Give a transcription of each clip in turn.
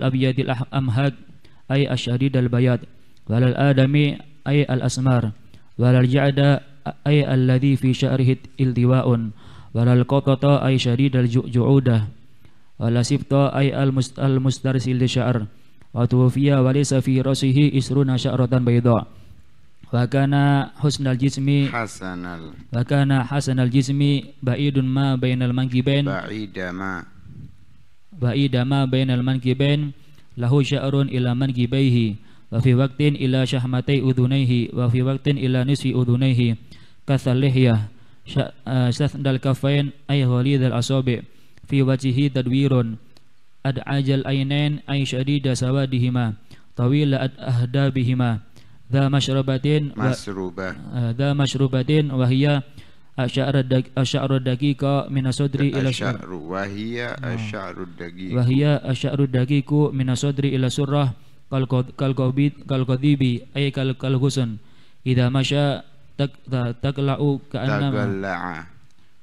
alal abyadil ah-, amhad ay asyadidal bayad wal al adami ay al asmar al ja'da ay alladhi fi sya'rihi iltiwa'un al qatata ay syadidal ju'uda wal asifta ay al mustal mustarsil li sya'ar wa tuwfiya wa laysa fi rasihi isruna sya'ratan bayda wa kana husnal jismi hasanal wa kana hasanal jismi ba'idun ma bainal mangibain ba'ida ma ba'idama bainal mankibain lahu sya'run ila mankibaihi wa fi waqtin ila syahmatai udhunaihi wa fi waqtin ila nisfi udhunaihi kasal lihyah sasdal eh, kafain ay walidal asabi fi wajhihi tadwirun ad ajal ainain ay syadida sawadihima tawila ad ahdabihima dha mashrubatin masrubah eh, dha mashrubatin wa hiya asy'ara asy'ara minasodri min asodri ila asy'aru wahia asy'aru ah. daqiq wahia asy'aru daqiqu min ila surrah kal kal qabid kal qadibi ay kal kal husn idza masya tak takla'u ka'annama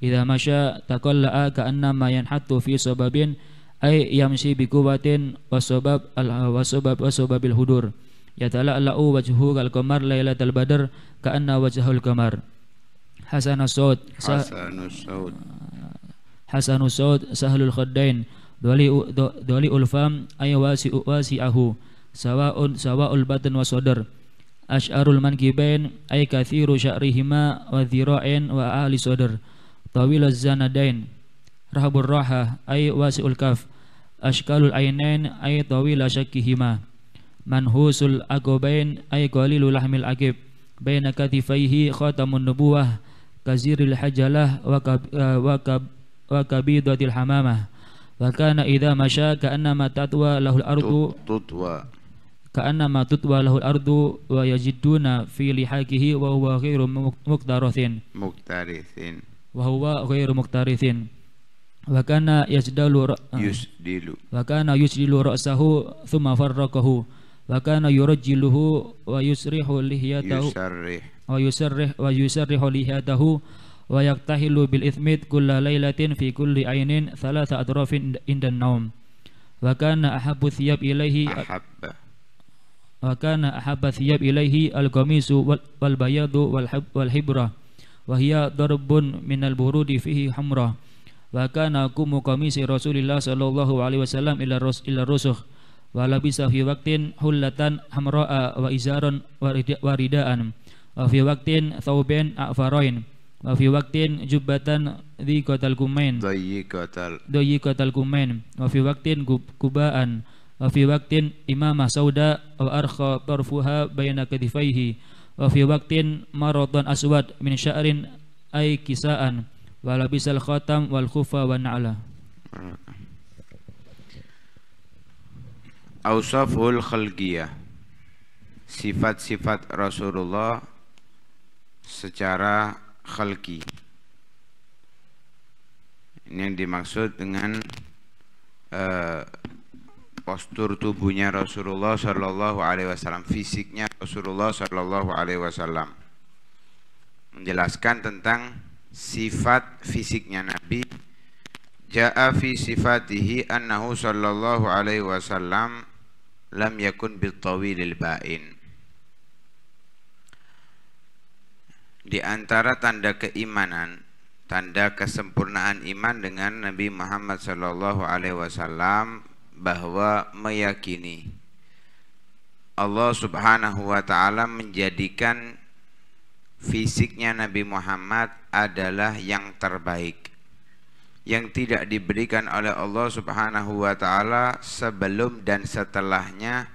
idza masya taqalla'a ka'annama yanhattu fi sababin ay yamshi bi quwwatin wasabab al wasabab wasababil hudur yatala'la'u wajhu kal qamar lailatal badr ka'anna wajhul qamar Hasanusud Hasanusud Hasanusud Sahlul Khaddain Dali Dali Ulfam Ayawasi Uwasi Ahu Sawa Sawaul Batin Wasodar Asharul Mankibain Ay Kathiru Syarihima Wa Zira'in Wa Ahli Sodar Tawil Zanadain Rahabur Raha Ay Ulkaf Ashkalul Ainain Ay Tawil Asyakihima Manhusul Agobain Ay Qalilu Lahmil Agib Baina Katifaihi Khatamun Nubuwah kaziril hajalah wa kab, eh, wa kab, kabidatil hamamah wa kana idza masya ka'annama tatwa lahul ardu tutwa ka'annama tutwa lahul ardu wa yajiduna fi lihaqihi wa huwa ghairu muqtarithin muqtarithin wa huwa ghairu muqtarithin wa kana yajdalu yusdilu wa kana yusdilu ra'sahu thumma farraqahu وكان يرجله ويسرح لحيته يسرح ويسرح ويسرح لحياته ويقتحل بالإثمت كل ليلة في كل عين ثلاث أطراف عند النوم وكان أحب الثياب إليه أحب وكان أحب الثياب إليه القميص والبياض والحبرة وهي ضرب من البرود فيه حمرة وكان كم قميص رسول الله صلى الله عليه وسلم إلى الرسخ wa labisa fi waqtin hullatan hamra'a wa izaron wa ridaan wa fi waqtin thawben a'farain wa fi waqtin jubbatan kotal kumain doyi kotal kumain wa fi waqtin kubaan wa fi waqtin imamah sauda wa arkha tarfuha bayna kadifaihi wa fi waqtin maradun aswad min sya'rin ay kisaan wa labisal khatam wal khufa wa na'la hmm. Ausaful Khalqiyah Sifat-sifat Rasulullah secara khalqi Ini yang dimaksud dengan uh, postur tubuhnya Rasulullah Sallallahu Alaihi Wasallam, fisiknya Rasulullah Sallallahu Alaihi Wasallam, menjelaskan tentang sifat fisiknya Nabi. Ja'a fi sifatihi annahu sallallahu alaihi wasallam lam yakun bitawilil ba'in di antara tanda keimanan tanda kesempurnaan iman dengan Nabi Muhammad sallallahu alaihi wasallam bahwa meyakini Allah Subhanahu wa taala menjadikan fisiknya Nabi Muhammad adalah yang terbaik yang tidak diberikan oleh Allah Subhanahu wa taala sebelum dan setelahnya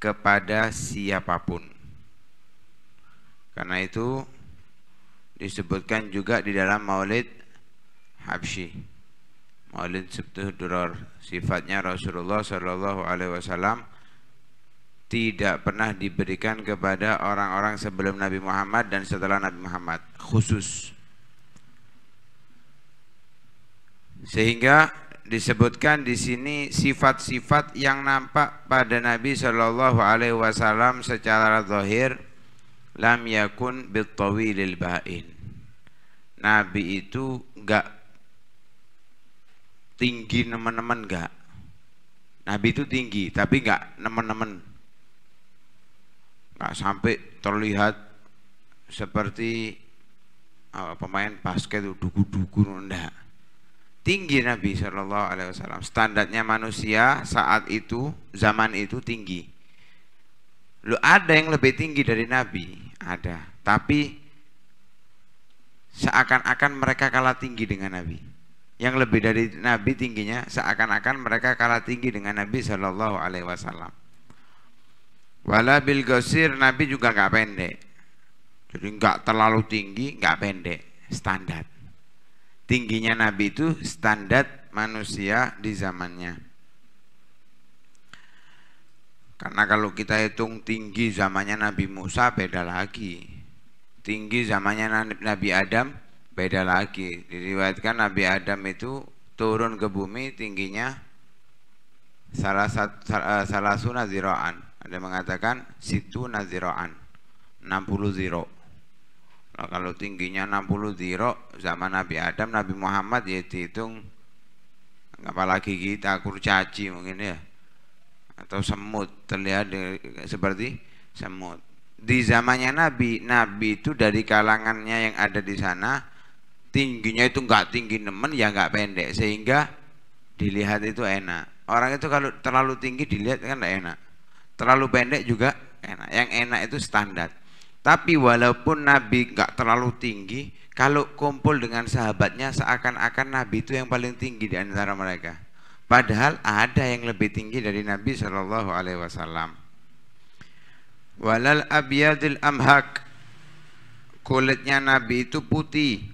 kepada siapapun. Karena itu disebutkan juga di dalam Maulid Habsyi. Maulid Sibtuh Duror sifatnya Rasulullah Shallallahu alaihi wasallam tidak pernah diberikan kepada orang-orang sebelum Nabi Muhammad dan setelah Nabi Muhammad khusus Sehingga disebutkan di sini sifat-sifat yang nampak pada Nabi Shallallahu Alaihi Wasallam secara zahir lam yakun bitawilil bain. Nabi itu enggak tinggi teman-teman enggak. Nabi itu tinggi tapi enggak teman-teman. Enggak sampai terlihat seperti eh, pemain basket dugu-dugu enggak tinggi Nabi Shallallahu Alaihi Wasallam. Standarnya manusia saat itu, zaman itu tinggi. Lu ada yang lebih tinggi dari Nabi, ada. Tapi seakan-akan mereka kalah tinggi dengan Nabi. Yang lebih dari Nabi tingginya, seakan-akan mereka kalah tinggi dengan Nabi Shallallahu Alaihi Wasallam. Wala bil gosir Nabi juga nggak pendek, jadi nggak terlalu tinggi, nggak pendek, standar tingginya Nabi itu standar manusia di zamannya. Karena kalau kita hitung tinggi zamannya Nabi Musa beda lagi. Tinggi zamannya Nabi Adam beda lagi. Diriwayatkan Nabi Adam itu turun ke bumi tingginya salah satu eh, salah naziroan. Ada mengatakan situ naziroan 60 ziro. Nah, kalau tingginya 60 dirok zaman Nabi Adam Nabi Muhammad ya dihitung apalagi kita kurcaci mungkin ya atau semut terlihat di, seperti semut di zamannya Nabi Nabi itu dari kalangannya yang ada di sana tingginya itu nggak tinggi nemen ya nggak pendek sehingga dilihat itu enak orang itu kalau terlalu tinggi dilihat kan enak terlalu pendek juga enak yang enak itu standar tapi walaupun Nabi nggak terlalu tinggi, kalau kumpul dengan sahabatnya seakan-akan Nabi itu yang paling tinggi di antara mereka. Padahal ada yang lebih tinggi dari Nabi Shallallahu Alaihi Wasallam. Walal abiyadil amhak kulitnya Nabi itu putih,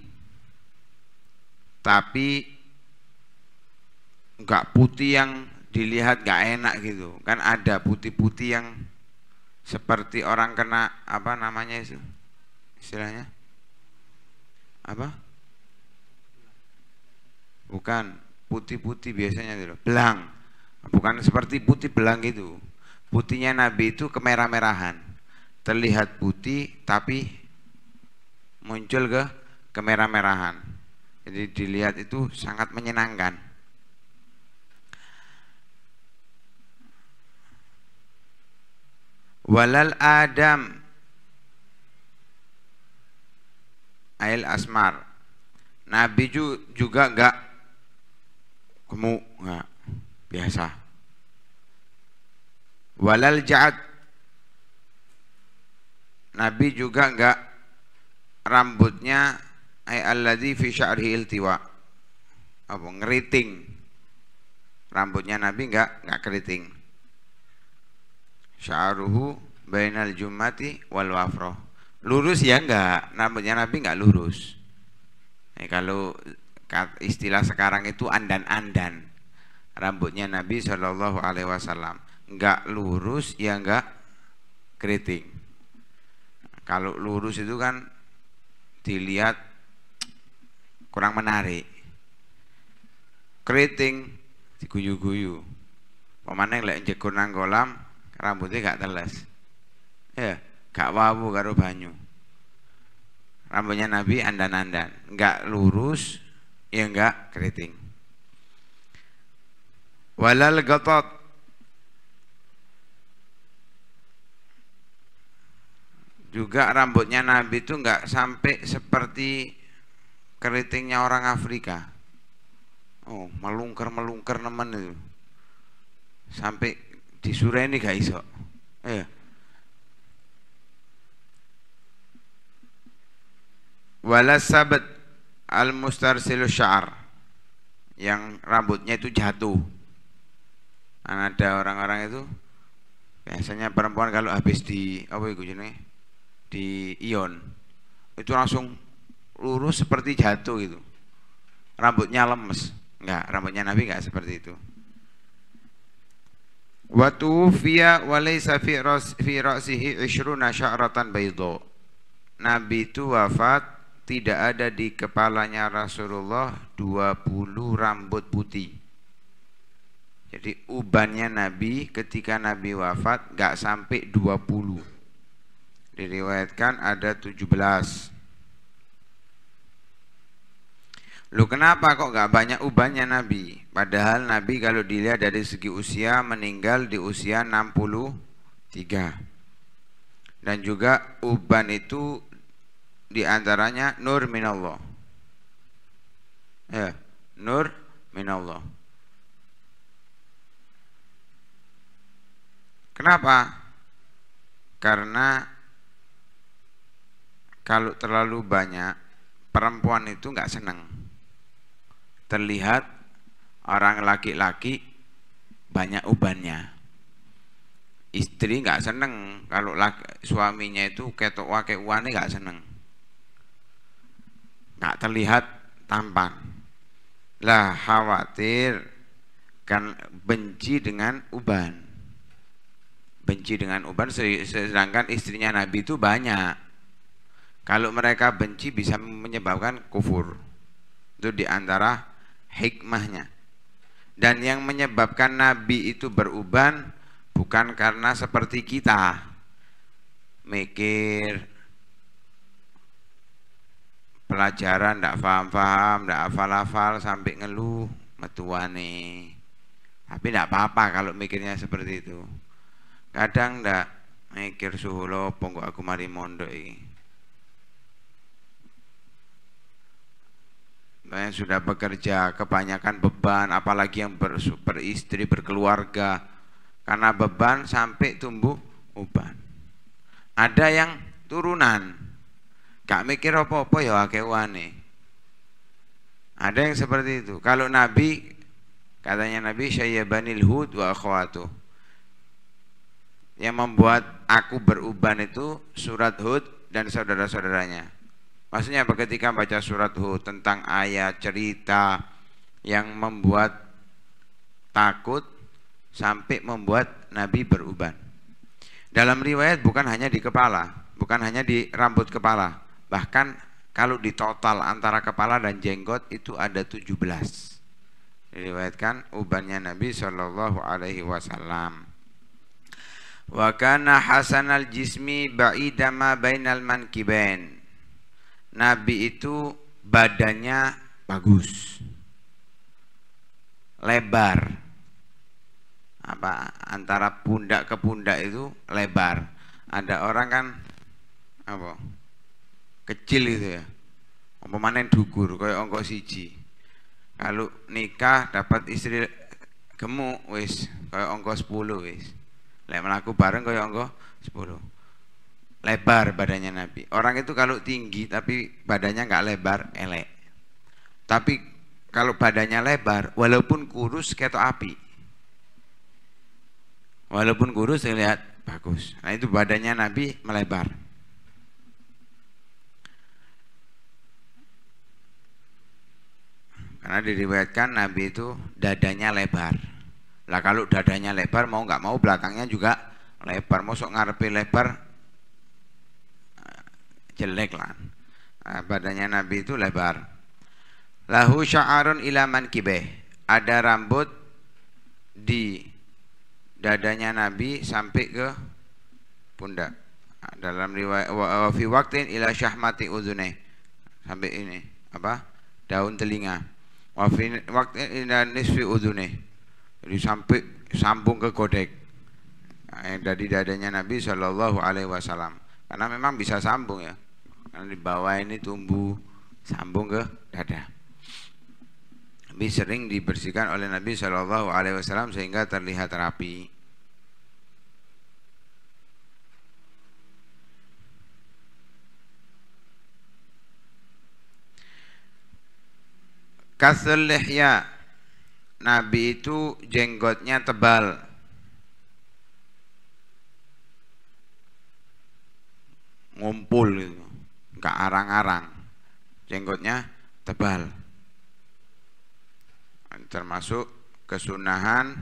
tapi nggak putih yang dilihat nggak enak gitu kan ada putih-putih yang seperti orang kena apa namanya itu istilahnya apa bukan putih-putih biasanya itu belang bukan seperti putih belang itu putihnya nabi itu kemerah-merahan terlihat putih tapi muncul ke kemerah-merahan jadi dilihat itu sangat menyenangkan walal adam ail asmar nabi juga enggak gemuk enggak biasa walal jahat nabi juga enggak rambutnya ai alladzi fi sya'rihi iltiwa apa ngeriting rambutnya nabi enggak enggak keriting syaruhu bainal jumati wal wafroh lurus ya enggak rambutnya nabi enggak lurus nah, kalau istilah sekarang itu andan-andan rambutnya nabi Shallallahu alaihi wasallam enggak lurus ya enggak keriting kalau lurus itu kan dilihat kurang menarik keriting diguyu-guyu pemanen lek jekur nang kolam rambutnya gak telas, ya gak wabu karo banyu rambutnya Nabi andan-andan gak lurus ya gak keriting walal gotot juga rambutnya Nabi itu nggak sampai seperti keritingnya orang Afrika oh melungker melungker nemen itu sampai disureni gak iso. ya Wala sabat al mustarsilu syar yang rambutnya itu jatuh. Kan ada orang-orang itu biasanya perempuan kalau habis di apa itu jenis di ion itu langsung lurus seperti jatuh gitu. Rambutnya lemes. Enggak, rambutnya Nabi enggak seperti itu wa tufiya wa laysa fi ras fi ra'sihi 20 sya'ratan baydha Nabi itu wafat tidak ada di kepalanya Rasulullah 20 rambut putih jadi ubannya Nabi ketika Nabi wafat gak sampai 20 diriwayatkan ada 17 Lu kenapa kok gak banyak ubahnya Nabi? Padahal Nabi kalau dilihat dari segi usia meninggal di usia 63. Dan juga uban itu diantaranya nur minallah. Ya, nur minallah. Kenapa? Karena kalau terlalu banyak perempuan itu nggak seneng terlihat orang laki-laki banyak ubannya. Istri nggak seneng kalau laki, suaminya itu ketok wakai uane nggak seneng. Nggak terlihat tampan. Lah khawatir kan benci dengan uban. Benci dengan uban sedangkan istrinya Nabi itu banyak. Kalau mereka benci bisa menyebabkan kufur. Itu diantara hikmahnya. Dan yang menyebabkan Nabi itu beruban bukan karena seperti kita mikir pelajaran tidak paham-paham, tidak hafal-hafal sampai ngeluh metua nih. Tapi tidak apa-apa kalau mikirnya seperti itu. Kadang tidak mikir suhu lopo aku mari mondok ini. yang sudah bekerja kebanyakan beban apalagi yang ber, beristri berkeluarga karena beban sampai tumbuh uban ada yang turunan gak mikir apa-apa ya wakewane ada yang seperti itu kalau nabi katanya nabi syayyabanil hud wa akhwatu yang membuat aku beruban itu surat hud dan saudara-saudaranya Maksudnya apa ketika baca surat Hud tentang ayat cerita yang membuat takut sampai membuat Nabi beruban. Dalam riwayat bukan hanya di kepala, bukan hanya di rambut kepala, bahkan kalau di total antara kepala dan jenggot itu ada 17. Diriwayatkan ubannya Nabi Shallallahu alaihi wasallam. Wa kana hasanal jismi ba'idama bainal mankibain Nabi itu badannya bagus, lebar, apa antara pundak ke pundak itu lebar. Ada orang kan apa kecil itu ya, umpamanya dukur, kayak ongkos siji. Kalau nikah dapat istri gemuk wis kayak ongkos sepuluh, wis. Lek melaku bareng kayak ongkos sepuluh lebar badannya Nabi. Orang itu kalau tinggi tapi badannya nggak lebar, elek. Tapi kalau badannya lebar, walaupun kurus kayak ketok api. Walaupun kurus saya lihat bagus. Nah itu badannya Nabi melebar. Karena diriwayatkan Nabi itu dadanya lebar. Lah kalau dadanya lebar mau nggak mau belakangnya juga lebar. Mau sok ngarepe lebar jelek lah ah, badannya Nabi itu lebar lahu sya'arun ilaman kibeh ada rambut di dadanya Nabi sampai ke pundak ah, dalam riwayat wa fi waktin ila syahmati uzune sampai ini apa daun telinga wa fi waqtin ila nisfi uzune jadi sampai sambung ke kodek ah, yang dari dadanya Nabi Shallallahu Alaihi Wasallam karena memang bisa sambung ya karena di bawah ini tumbuh sambung ke dada tapi sering dibersihkan oleh Nabi Shallallahu Alaihi Wasallam sehingga terlihat rapi Kasul ya Nabi itu jenggotnya tebal ngumpul gitu ke arang-arang jenggotnya tebal termasuk kesunahan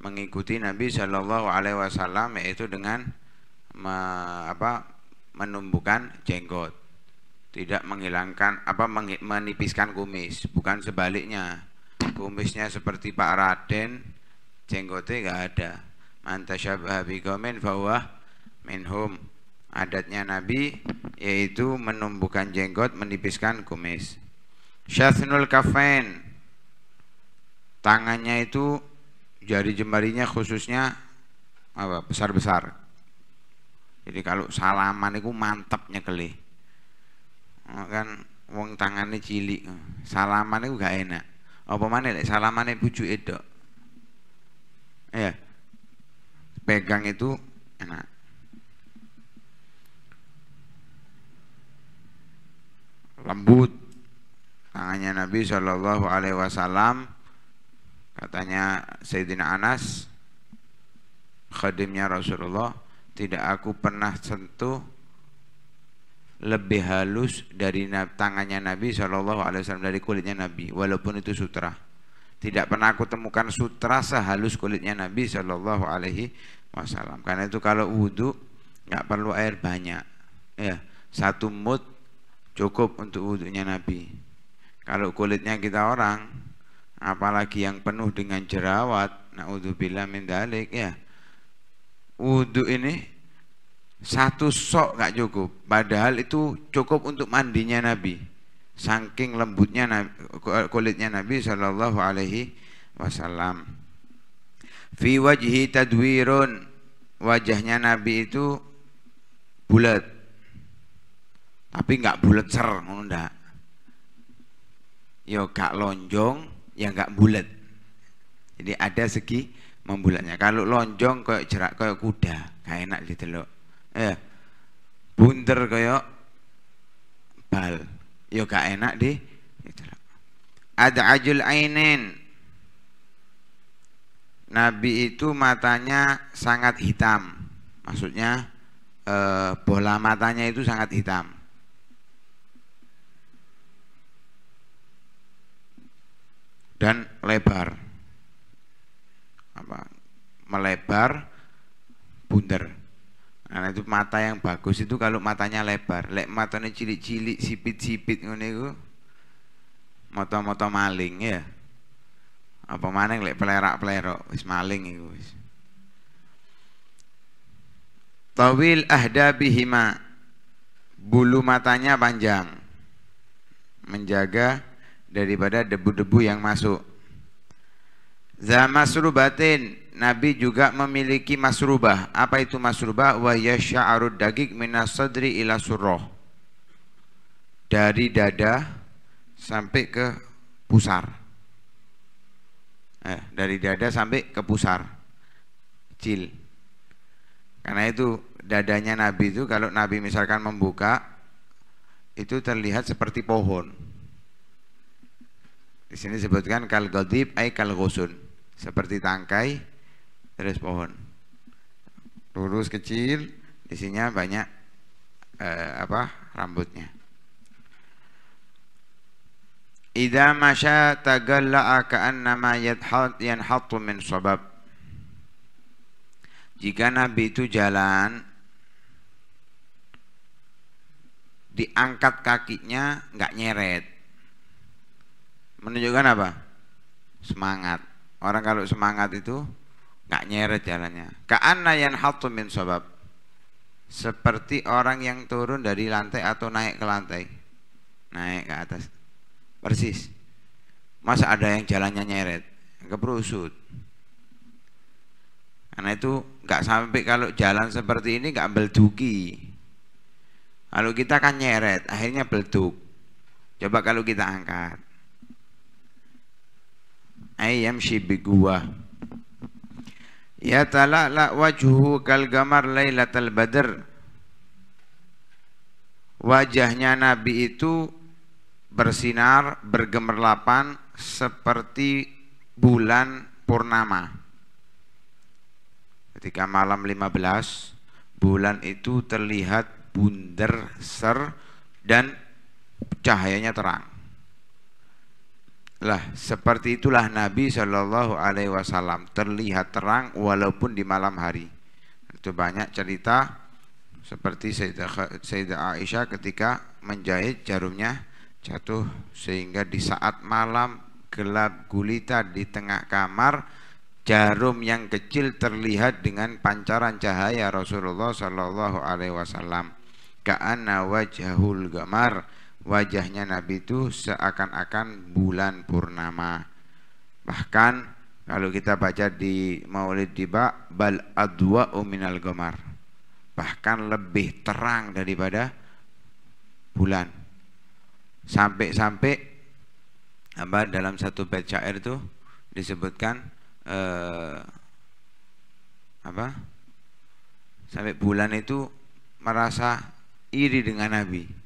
mengikuti Nabi Shallallahu Alaihi Wasallam yaitu dengan me, apa menumbuhkan jenggot tidak menghilangkan apa menipiskan kumis bukan sebaliknya kumisnya seperti Pak Raden jenggotnya nggak ada mantasyabah biqaumin bahwa minhum adatnya Nabi yaitu menumbuhkan jenggot, menipiskan kumis. Syathnul kafain tangannya itu jari jemarinya khususnya apa besar-besar. Jadi kalau salaman itu mantapnya keli oh, Kan wong tangannya cilik. Salaman itu gak enak. Apa mana salaman itu bujuk edok. Ya. Pegang itu enak. lembut tangannya Nabi Shallallahu Alaihi Wasallam katanya Sayyidina Anas khadimnya Rasulullah tidak aku pernah sentuh lebih halus dari tangannya Nabi Shallallahu Alaihi Wasallam dari kulitnya Nabi walaupun itu sutra tidak pernah aku temukan sutra sehalus kulitnya Nabi Shallallahu Alaihi Wasallam karena itu kalau wudhu nggak perlu air banyak ya satu mut cukup untuk wudhunya Nabi. Kalau kulitnya kita orang, apalagi yang penuh dengan jerawat, naudzubillah min dalik ya. Wudhu ini satu sok gak cukup, padahal itu cukup untuk mandinya Nabi. Saking lembutnya Nabi, kulitnya Nabi Shallallahu Alaihi Wasallam. Fi wajhi tadwirun wajahnya Nabi itu bulat tapi nggak bulat ser ngono ndak yo ya gak lonjong ya nggak bulat jadi ada segi membulatnya kalau lonjong kayak jerak kayak kuda gak enak ditelok eh bunter kayak bal yo ya gak enak di ditelok ada ajul ainin Nabi itu matanya sangat hitam maksudnya eh, bola matanya itu sangat hitam dan lebar apa melebar bundar nah itu mata yang bagus itu kalau matanya lebar lek matanya cilik-cilik sipit-sipit ngene iku moto-moto maling ya apa maning lek pelerak-pelerok wis maling iku wis tawil ahdabihima hima, bulu matanya panjang menjaga daripada debu-debu yang masuk. masrubatin, Nabi juga memiliki masrubah. Apa itu masrubah? Wa yasya'arud dagik minas sadri ila surroh. Dari dada sampai ke pusar. Eh, dari dada sampai ke pusar. Kecil. Karena itu dadanya Nabi itu kalau Nabi misalkan membuka itu terlihat seperti pohon di sini disebutkan kal godib ay kal Seperti tangkai terus pohon. Lurus kecil, di sini banyak eh, apa rambutnya. Idza masya tagalla'a ka'annama yanhatu min sabab. Jika Nabi itu jalan diangkat kakinya nggak nyeret menunjukkan apa? Semangat. Orang kalau semangat itu nggak nyeret jalannya. yang yanhatu min sabab. Seperti orang yang turun dari lantai atau naik ke lantai. Naik ke atas. Persis. Masa ada yang jalannya nyeret? Keberusut. Karena itu nggak sampai kalau jalan seperti ini nggak belduki. Kalau kita kan nyeret, akhirnya belduk. Coba kalau kita angkat ayam ay yamshi ya tala la wajuhu kal gamar tal badr wajahnya nabi itu bersinar bergemerlapan seperti bulan purnama ketika malam lima belas bulan itu terlihat bunder ser dan cahayanya terang lah, seperti itulah Nabi Shallallahu Alaihi Wasallam terlihat terang walaupun di malam hari. Itu banyak cerita seperti Sayyidah, Aisyah ketika menjahit jarumnya jatuh sehingga di saat malam gelap gulita di tengah kamar jarum yang kecil terlihat dengan pancaran cahaya Rasulullah Shallallahu Alaihi Wasallam. Kaana gamar wajahnya Nabi itu seakan-akan bulan purnama. Bahkan kalau kita baca di Maulid Diba bal adwa uminal gomar. Bahkan lebih terang daripada bulan. Sampai-sampai apa dalam satu bait syair itu disebutkan eh, apa? Sampai bulan itu merasa iri dengan Nabi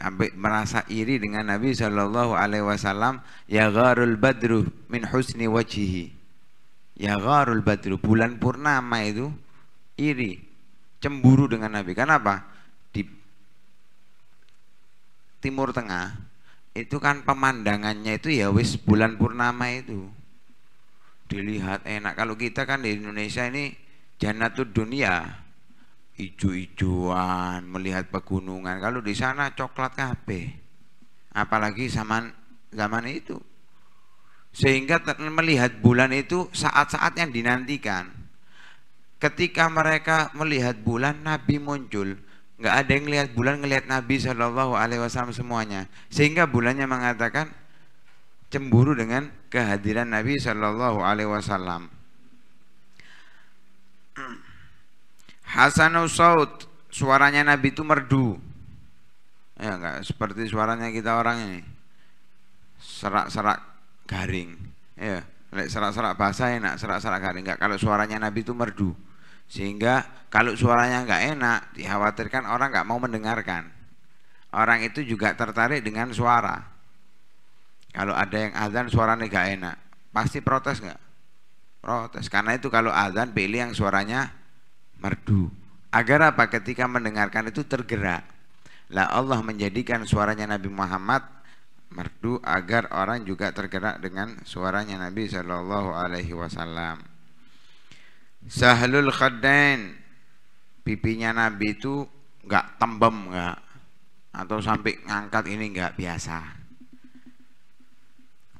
sampai merasa iri dengan Nabi Shallallahu Alaihi Wasallam ya gharul badru min husni wajihi ya gharul badru bulan purnama itu iri cemburu dengan Nabi kenapa di Timur Tengah itu kan pemandangannya itu ya wis bulan purnama itu dilihat enak kalau kita kan di Indonesia ini jannah tuh dunia ijo-ijoan, melihat pegunungan. Kalau di sana coklat kape, Apalagi zaman zaman itu. Sehingga melihat bulan itu saat-saat yang dinantikan. Ketika mereka melihat bulan, Nabi muncul. Nggak ada yang lihat bulan, ngelihat Nabi Shallallahu Alaihi Wasallam semuanya. Sehingga bulannya mengatakan cemburu dengan kehadiran Nabi Shallallahu Alaihi Wasallam. Hasanul Saud, suaranya Nabi itu merdu. Ya enggak seperti suaranya kita orang ini. Serak-serak garing. Ya, serak-serak bahasa enak, serak-serak garing enggak kalau suaranya Nabi itu merdu. Sehingga kalau suaranya enggak enak, dikhawatirkan orang enggak mau mendengarkan. Orang itu juga tertarik dengan suara. Kalau ada yang azan suaranya enggak enak, pasti protes enggak? Protes. Karena itu kalau azan pilih yang suaranya merdu. Agar apa? Ketika mendengarkan itu tergerak. Lah Allah menjadikan suaranya Nabi Muhammad merdu agar orang juga tergerak dengan suaranya Nabi Shallallahu Alaihi Wasallam. Sahlul Khadain pipinya Nabi itu nggak tembem nggak atau sampai ngangkat ini nggak biasa.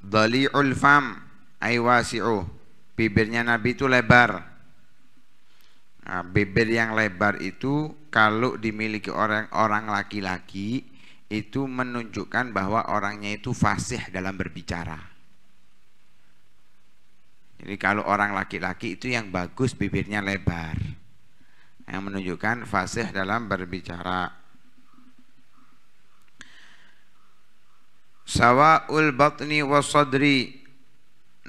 Dali fam aywasi'u bibirnya Nabi itu lebar Nah, bibir yang lebar itu kalau dimiliki orang-orang laki-laki itu menunjukkan bahwa orangnya itu fasih dalam berbicara. Jadi kalau orang laki-laki itu yang bagus bibirnya lebar. Yang menunjukkan fasih dalam berbicara. Sawa'ul batni wa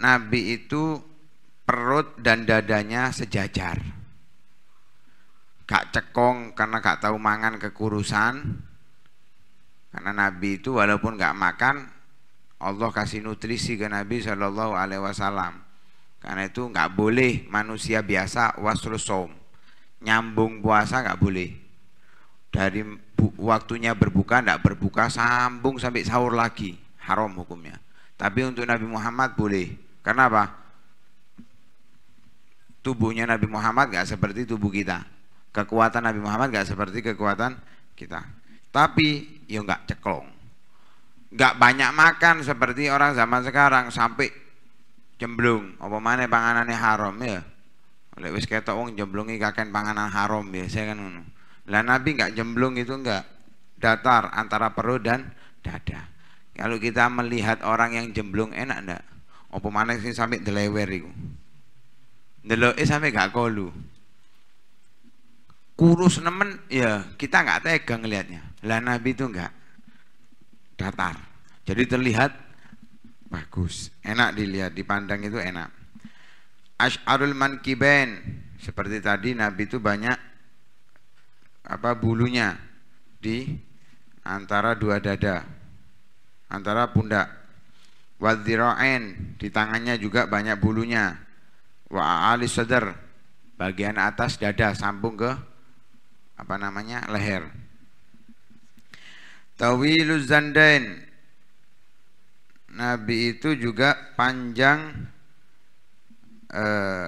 Nabi itu perut dan dadanya sejajar gak cekong karena gak tahu mangan kekurusan karena Nabi itu walaupun gak makan Allah kasih nutrisi ke Nabi Shallallahu Alaihi Wasallam karena itu gak boleh manusia biasa wasrusom nyambung puasa gak boleh dari waktunya berbuka gak berbuka sambung sampai sahur lagi haram hukumnya tapi untuk Nabi Muhammad boleh karena apa tubuhnya Nabi Muhammad gak seperti tubuh kita Kekuatan Nabi Muhammad nggak seperti kekuatan kita. Tapi ya nggak ceklong. Nggak banyak makan seperti orang zaman sekarang sampai jemblung. Apa mana panganannya haram ya? Oleh wis ketok wong jemblungi kakek panganan haram biasa kan Lah Nabi nggak jemblung itu nggak datar antara perut dan dada. Kalau kita melihat orang yang jemblung enak ndak? Apa mana sih sampai delewer iku? Ndeloke sampai gak kolu kurus nemen ya kita nggak tega ngelihatnya lah Nabi itu nggak datar jadi terlihat bagus enak dilihat dipandang itu enak Ash'arul mankiben seperti tadi Nabi itu banyak apa bulunya di antara dua dada antara pundak wadzira'in di tangannya juga banyak bulunya wa alis bagian atas dada sambung ke apa namanya leher tawiluz zandain Nabi itu juga panjang eh,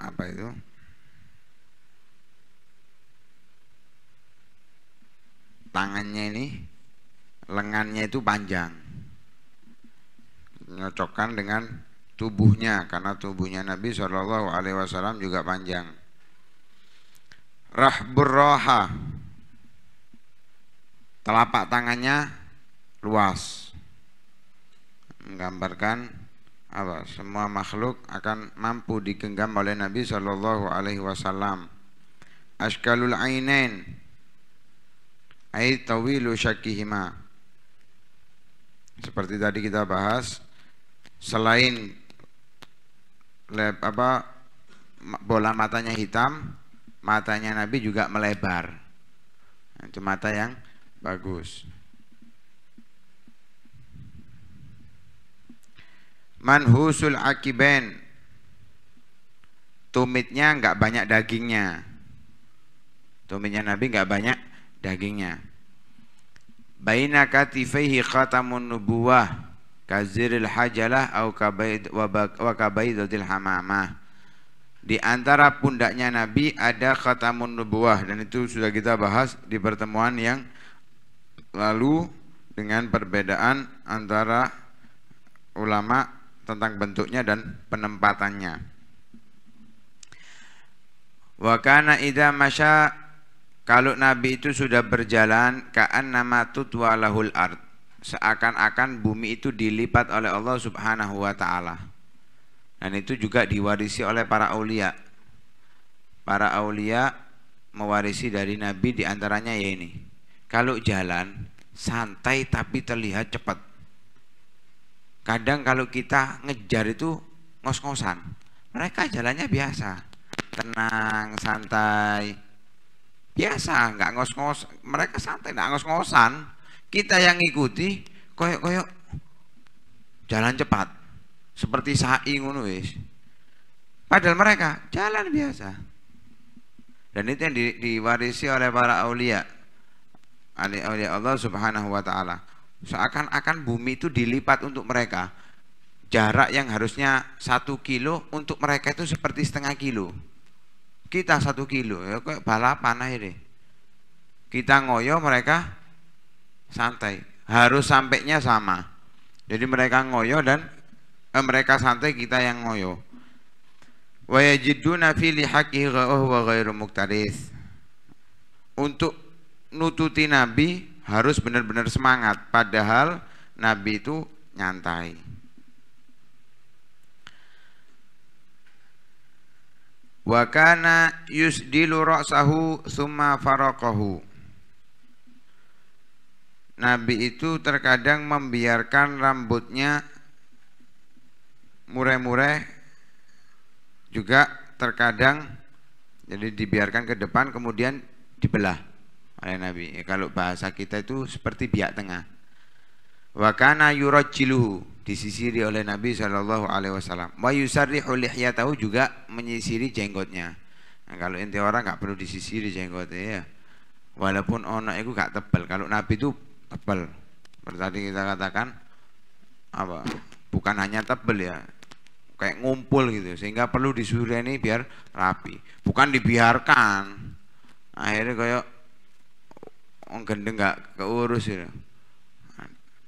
apa itu tangannya ini lengannya itu panjang nyocokkan dengan tubuhnya karena tubuhnya Nabi Shallallahu Alaihi Wasallam juga panjang. Rahburroha telapak tangannya luas menggambarkan apa semua makhluk akan mampu digenggam oleh Nabi Shallallahu Alaihi Wasallam. Ashkalul ainain ay tawilu syakihima seperti tadi kita bahas selain leb, apa bola matanya hitam, matanya Nabi juga melebar. Itu mata yang bagus. Manhusul akiben Tumitnya nggak banyak dagingnya Tumitnya Nabi nggak banyak dagingnya Baina katifaihi khatamun nubuwah kaziril hajalah au kabaid wa kabaidatil hamamah di antara pundaknya Nabi ada khatamun nubuah dan itu sudah kita bahas di pertemuan yang lalu dengan perbedaan antara ulama tentang bentuknya dan penempatannya. Wakana ida masya kalau Nabi itu sudah berjalan kaan nama tutwa lahul ard seakan-akan bumi itu dilipat oleh Allah Subhanahu wa taala. Dan itu juga diwarisi oleh para aulia. Para aulia mewarisi dari nabi di antaranya ya ini. Kalau jalan santai tapi terlihat cepat. Kadang kalau kita ngejar itu ngos-ngosan. Mereka jalannya biasa, tenang, santai. Biasa, nggak ngos-ngos. Mereka santai, nggak ngos-ngosan kita yang ngikuti koyok-koyok jalan cepat seperti sa'i ngono wis padahal mereka jalan biasa dan itu yang di, diwarisi oleh para aulia oleh Allah subhanahu wa ta'ala seakan-akan bumi itu dilipat untuk mereka jarak yang harusnya satu kilo untuk mereka itu seperti setengah kilo kita satu kilo ya kayak balapan aja deh kita ngoyo mereka santai harus sampainya sama jadi mereka ngoyo dan eh, mereka santai kita yang ngoyo wa yajiduna fi lihaqihi wa ghairu muktaris untuk nututi nabi harus benar-benar semangat padahal nabi itu nyantai wa kana yusdilu ra'sahu summa faraqahu Nabi itu terkadang membiarkan rambutnya murai-murai juga terkadang jadi dibiarkan ke depan kemudian dibelah oleh Nabi. Ya, kalau bahasa kita itu seperti biak tengah. Wakana yurajiluhu disisiri oleh Nabi Shallallahu Alaihi Wasallam. Wa yusarrihu lihyatahu juga menyisiri jenggotnya. Nah, kalau inti orang nggak perlu disisiri jenggotnya ya. Walaupun ono itu gak tebal. Kalau Nabi itu tebal. Berarti kita katakan apa? Bukan hanya tebal ya, kayak ngumpul gitu sehingga perlu ini biar rapi bukan dibiarkan akhirnya kayak orang gendeng nggak keurus gitu.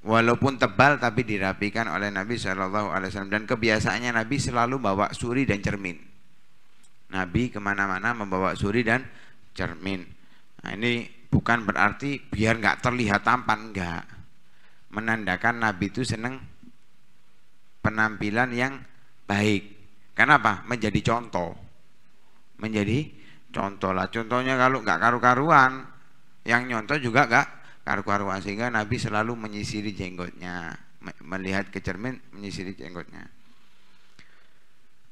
walaupun tebal tapi dirapikan oleh Nabi Shallallahu Alaihi Wasallam dan kebiasaannya Nabi selalu bawa suri dan cermin Nabi kemana-mana membawa suri dan cermin nah, ini bukan berarti biar nggak terlihat tampan nggak menandakan Nabi itu seneng penampilan yang baik kenapa menjadi contoh menjadi contoh lah contohnya kalau nggak karu-karuan yang nyontoh juga nggak karu-karuan sehingga Nabi selalu menyisiri jenggotnya melihat ke cermin menyisiri jenggotnya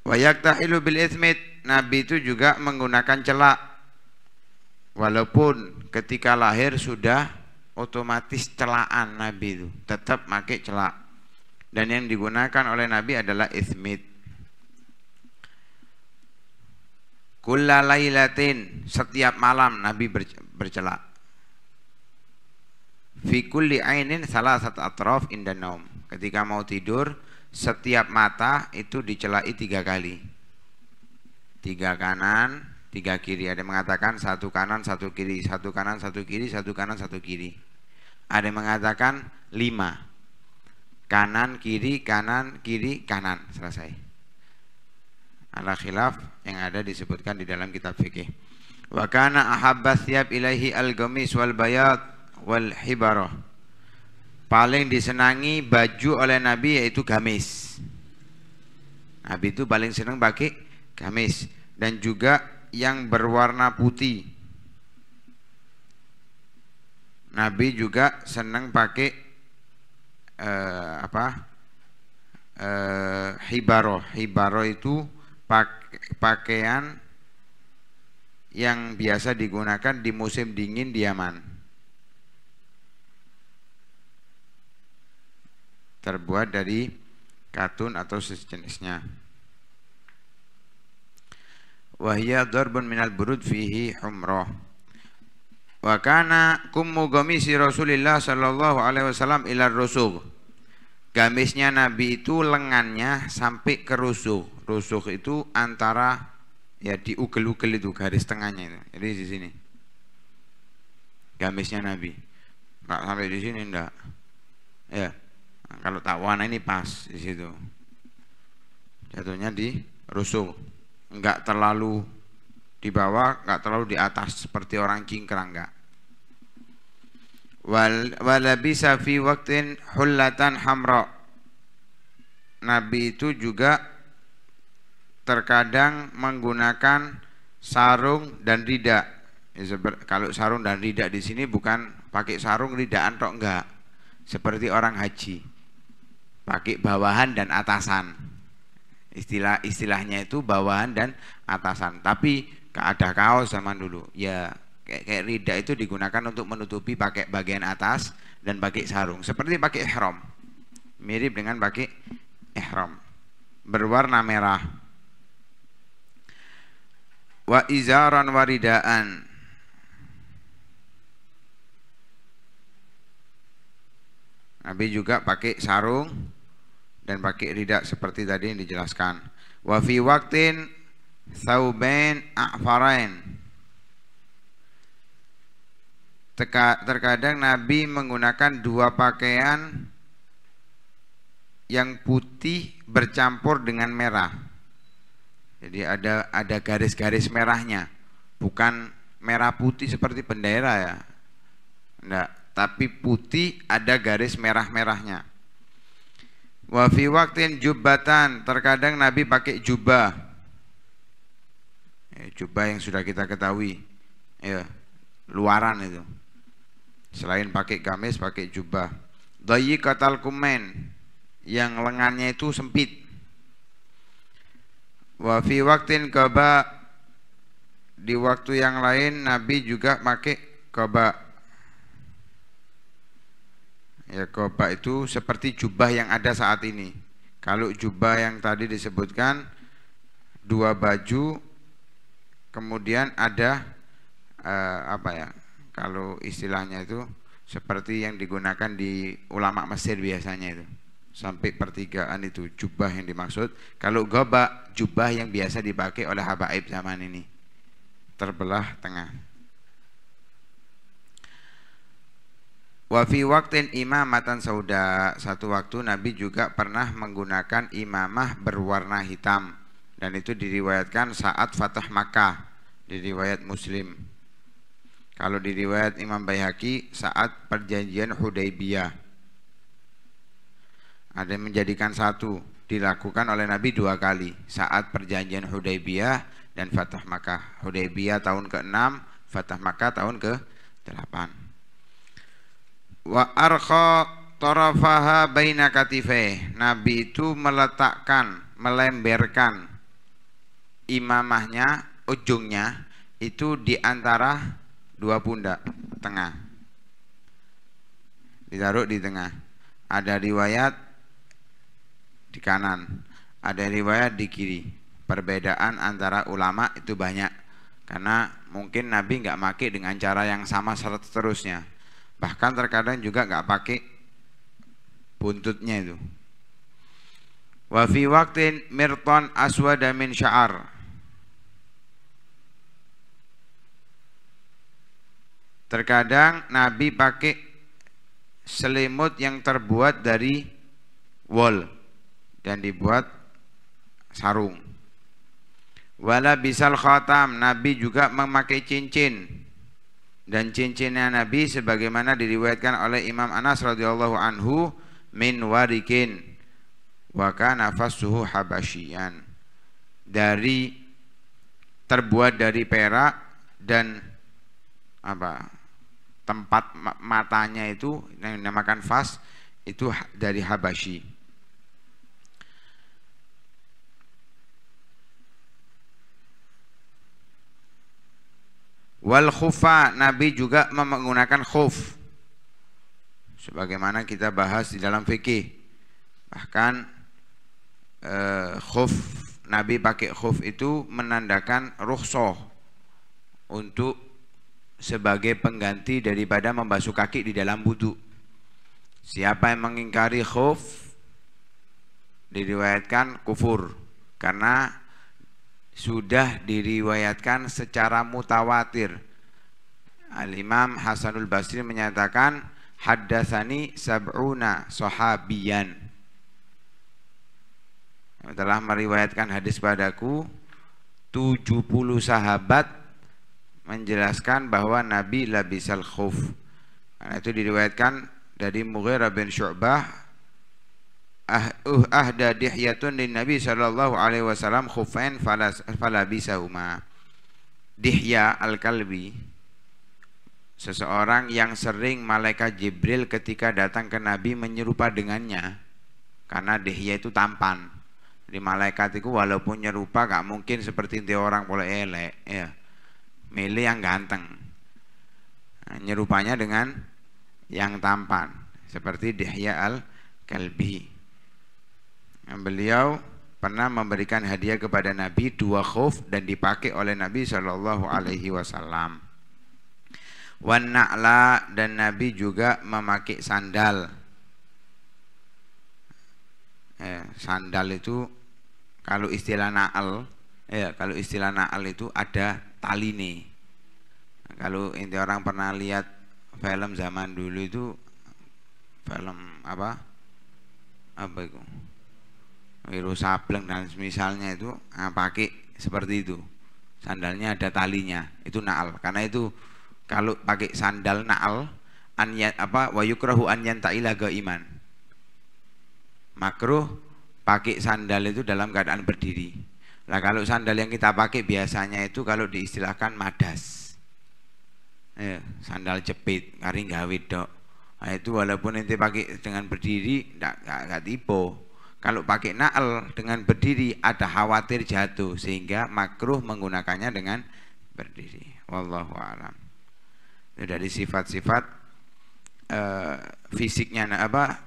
Wayak tahilu bil ismit Nabi itu juga menggunakan celak walaupun ketika lahir sudah otomatis celaan Nabi itu tetap pakai celak dan yang digunakan oleh Nabi adalah ismit kullalailatin setiap malam Nabi bercelak fi ainin salah satu atrof indanom ketika mau tidur setiap mata itu dicelai tiga kali tiga kanan tiga kiri. Ada yang mengatakan satu kanan, satu kiri, satu kanan, satu kiri, satu kanan, satu kiri. Ada yang mengatakan lima. Kanan, kiri, kanan, kiri, kanan. Selesai. Ala khilaf yang ada disebutkan di dalam kitab fikih. Wa kana ahabbas ilahi ilaihi al-gamis wal bayat wal hibaroh. Paling disenangi baju oleh Nabi yaitu gamis. Nabi itu paling senang pakai gamis dan juga yang berwarna putih. Nabi juga senang pakai eh, apa? Eh, hibaro. Hibaro itu pakaian yang biasa digunakan di musim dingin di Yaman. terbuat dari katun atau sejenisnya wahya darbun minal burud fihi humrah wa kana kumu gamisi Rasulillah sallallahu alaihi wasallam ila rusuk gamisnya Nabi itu lengannya sampai ke rusuk rusuk itu antara ya di ugel-ugel itu garis tengahnya itu jadi di sini gamisnya Nabi nggak sampai di sini enggak ya kalau tak warna ini pas di situ jatuhnya di rusuk nggak terlalu di bawah, nggak terlalu di atas seperti orang cingkrang nggak. Wal walabisa fi waktin hullatan hamra. Nabi itu juga terkadang menggunakan sarung dan rida. Ya, kalau sarung dan rida di sini bukan pakai sarung ridaan tok enggak. Seperti orang haji. Pakai bawahan dan atasan istilah-istilahnya itu bawahan dan atasan tapi ada kaos zaman dulu ya kayak, kayak rida itu digunakan untuk menutupi pakai bagian atas dan pakai sarung seperti pakai ihram mirip dengan pakai ihram berwarna merah wa izaran waridaan Nabi juga pakai sarung dan pakai ridak seperti tadi yang dijelaskan. Wa fi waqtin thaubain a'farain. Terkadang Nabi menggunakan dua pakaian yang putih bercampur dengan merah. Jadi ada ada garis-garis merahnya, bukan merah putih seperti bendera ya. Enggak, tapi putih ada garis merah-merahnya. Wa fi waktin jubatan, terkadang Nabi pakai jubah. Ya, jubah yang sudah kita ketahui. Ya, luaran itu. Selain pakai gamis, pakai jubah. Dayi katal kumen, yang lengannya itu sempit. Wa fi waktin kaba, di waktu yang lain Nabi juga pakai kaba ya koba itu seperti jubah yang ada saat ini kalau jubah yang tadi disebutkan dua baju kemudian ada uh, apa ya kalau istilahnya itu seperti yang digunakan di ulama Mesir biasanya itu sampai pertigaan itu jubah yang dimaksud kalau goba jubah yang biasa dipakai oleh habaib zaman ini terbelah tengah Wafi waktin imamatan sauda Satu waktu Nabi juga pernah menggunakan imamah berwarna hitam Dan itu diriwayatkan saat Fatah Makkah diriwayat Muslim Kalau diriwayat Imam Bayhaki saat perjanjian Hudaybiyah Ada yang menjadikan satu Dilakukan oleh Nabi dua kali Saat perjanjian Hudaybiyah dan Fatah Makkah Hudaybiyah tahun ke-6 Fatah Makkah tahun ke-8 wa arkha tarafaha baina katifeh Nabi itu meletakkan melemberkan imamahnya ujungnya itu di antara dua pundak tengah ditaruh di tengah ada riwayat di kanan ada riwayat di kiri perbedaan antara ulama itu banyak karena mungkin Nabi nggak maki dengan cara yang sama seterusnya Bahkan terkadang juga nggak pakai buntutnya itu. Wa fi waktin mirton aswada min sya'ar. Terkadang Nabi pakai selimut yang terbuat dari wol dan dibuat sarung. Wala bisal khatam, Nabi juga memakai cincin dan cincinnya Nabi sebagaimana diriwayatkan oleh Imam Anas radhiyallahu anhu min warikin wa kana fasuhu habasyian dari terbuat dari perak dan apa tempat matanya itu yang dinamakan fas itu dari Habasyi Wal khufa Nabi juga menggunakan khuf. Sebagaimana kita bahas di dalam fikih. Bahkan eh, khuf Nabi pakai khuf itu menandakan rukhsah untuk sebagai pengganti daripada membasuh kaki di dalam wudhu. Siapa yang mengingkari khuf diriwayatkan kufur karena sudah diriwayatkan secara mutawatir. Al-Imam Hasanul Basri menyatakan haddatsani sab'una sahabiyan. Telah meriwayatkan hadis padaku 70 sahabat menjelaskan bahwa Nabi labisal khuf. Karena itu diriwayatkan dari Mughirah bin Syu'bah ah uh ahda dihyatun di Nabi sallallahu alaihi wasallam khufain fala fala huma Dihya al-kalbi seseorang yang sering malaikat Jibril ketika datang ke Nabi menyerupa dengannya karena dihya itu tampan di malaikat itu walaupun nyerupa gak mungkin seperti di orang pola elek ya milih yang ganteng nah, nyerupanya dengan yang tampan seperti dihya al kalbi beliau pernah memberikan hadiah kepada Nabi dua khuf dan dipakai oleh Nabi Shallallahu Alaihi Wasallam. Wanakla dan Nabi juga memakai sandal. Eh, sandal itu kalau istilah na'al, ya eh, kalau istilah na'al itu ada tali nih. Kalau inti orang pernah lihat film zaman dulu itu film apa? Apa itu? Wiro sableng dan misalnya itu nah, pakai seperti itu sandalnya ada talinya itu naal karena itu kalau pakai sandal naal an ya, apa wayukrahu anyan ta'ila ga iman makruh pakai sandal itu dalam keadaan berdiri lah kalau sandal yang kita pakai biasanya itu kalau diistilahkan madas eh, sandal jepit kari gawe dok nah, itu walaupun nanti pakai dengan berdiri nggak nggak tipe kalau pakai naal dengan berdiri ada khawatir jatuh sehingga makruh menggunakannya dengan berdiri. Wallahu a'lam. Dari sifat-sifat uh, fisiknya apa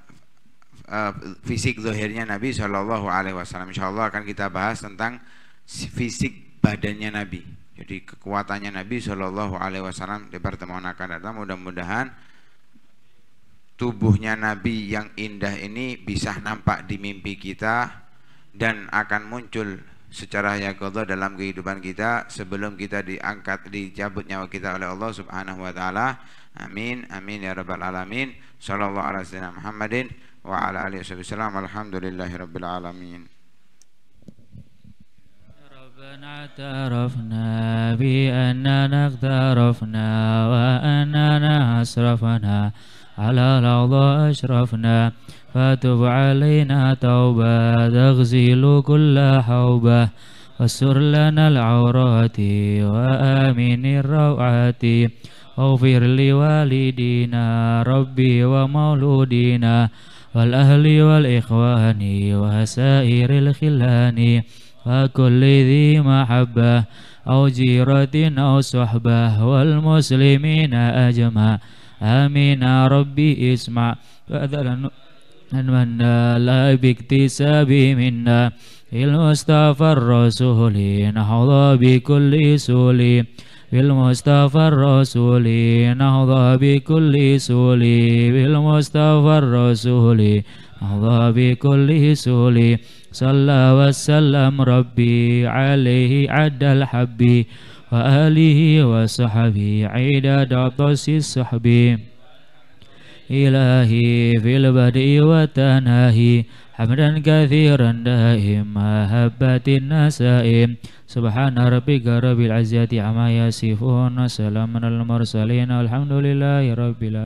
uh, fisik zahirnya Nabi Shallallahu Alaihi Wasallam. Insya Allah akan kita bahas tentang fisik badannya Nabi. Jadi kekuatannya Nabi Shallallahu Alaihi Wasallam di pertemuan akan datang. Mudah-mudahan tubuhnya Nabi yang indah ini bisa nampak di mimpi kita dan akan muncul secara yakodoh dalam kehidupan kita sebelum kita diangkat dicabut nyawa kita oleh Allah subhanahu wa ta'ala amin amin ya rabbal alamin sallallahu alaihi wasallam Muhammadin wa ala alihi wasallam alhamdulillahi rabbil alamin ربنا اعترفنا بأننا اغترفنا وأننا أسرفنا على الأرض أشرفنا فتب علينا توبة تغزل كل حوبة واستر لنا العورات وآمن الروعات واغفر لوالدينا ربي ومولودينا والأهل والإخوان وسائر الخلان وكل ذي محبة أو جيرة أو صحبة والمسلمين أجمع آمين ربي اسمع فأذل المنا لا باكتساب منا المصطفى الرسول نحظى بكل سليم بالمصطفى الرسول نهضى بكل سول بالمصطفى الرسول نهضى بكل سول صلى وسلم ربي عليه عد الحب وآله وصحبي عيد عطس الصحبي إلهي في البدء وتناهي Amal dan kafir rendah hina hambatin nasaim, subhanarabi garabil azziati amayasyfona salaminal nabi rasulillah. Alhamdulillah ya